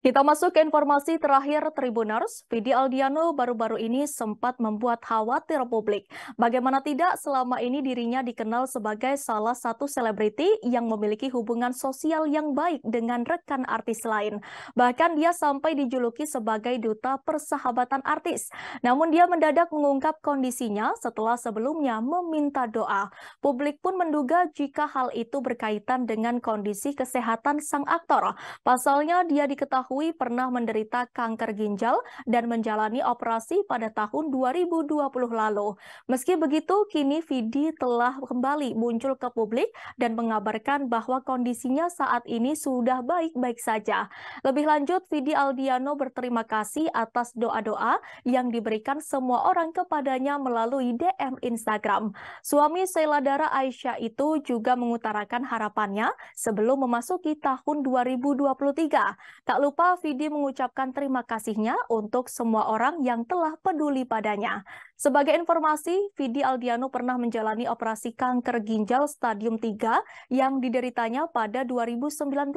Kita masuk ke informasi terakhir Tribuners, Fidi Aldiano baru-baru ini sempat membuat khawatir publik. Bagaimana tidak selama ini dirinya dikenal sebagai salah satu selebriti yang memiliki hubungan sosial yang baik dengan rekan artis lain. Bahkan dia sampai dijuluki sebagai duta persahabatan artis. Namun dia mendadak mengungkap kondisinya setelah sebelumnya meminta doa. Publik pun menduga jika hal itu berkaitan dengan kondisi kesehatan sang aktor. Pasalnya dia diketahui diketahui pernah menderita kanker ginjal dan menjalani operasi pada tahun 2020 lalu. Meski begitu, kini Vidi telah kembali muncul ke publik dan mengabarkan bahwa kondisinya saat ini sudah baik-baik saja. Lebih lanjut, Vidi Aldiano berterima kasih atas doa-doa yang diberikan semua orang kepadanya melalui DM Instagram. Suami Sheila Aisyah itu juga mengutarakan harapannya sebelum memasuki tahun 2023. Tak lupa Fidi Vidi mengucapkan terima kasihnya untuk semua orang yang telah peduli padanya. Sebagai informasi, Fidi Aldiano pernah menjalani operasi kanker ginjal stadium 3 yang dideritanya pada 2019.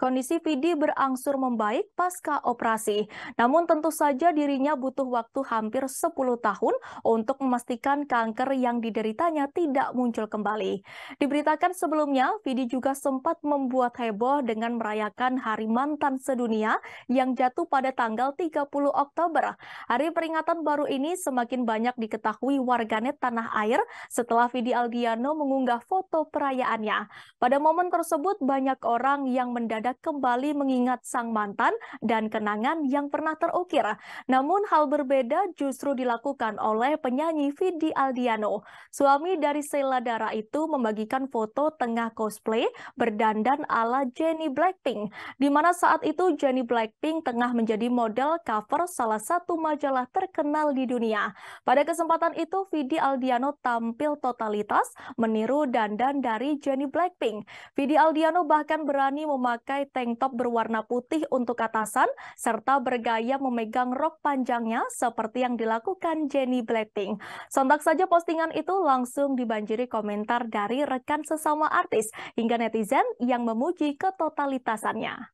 Kondisi Fidi berangsur membaik pasca operasi. Namun tentu saja dirinya butuh waktu hampir 10 tahun untuk memastikan kanker yang dideritanya tidak muncul kembali. Diberitakan sebelumnya, Fidi juga sempat membuat heboh dengan merayakan Hari Mantan Sedunia Dunia yang jatuh pada tanggal 30 Oktober. Hari peringatan baru ini semakin banyak diketahui warganet tanah air setelah Vidi Aldiano mengunggah foto perayaannya. Pada momen tersebut banyak orang yang mendadak kembali mengingat sang mantan dan kenangan yang pernah terukir. Namun hal berbeda justru dilakukan oleh penyanyi Vidi Aldiano. Suami dari Sheila Dara itu membagikan foto tengah cosplay berdandan ala Jenny Blackpink, di mana saat itu Jenny Blackpink tengah menjadi model cover salah satu majalah terkenal di dunia. Pada kesempatan itu, Vidi Aldiano tampil totalitas meniru dandan dari Jenny Blackpink. Vidi Aldiano bahkan berani memakai tank top berwarna putih untuk atasan, serta bergaya memegang rok panjangnya seperti yang dilakukan Jenny Blackpink. Sontak saja postingan itu langsung dibanjiri komentar dari rekan sesama artis hingga netizen yang memuji ketotalitasannya.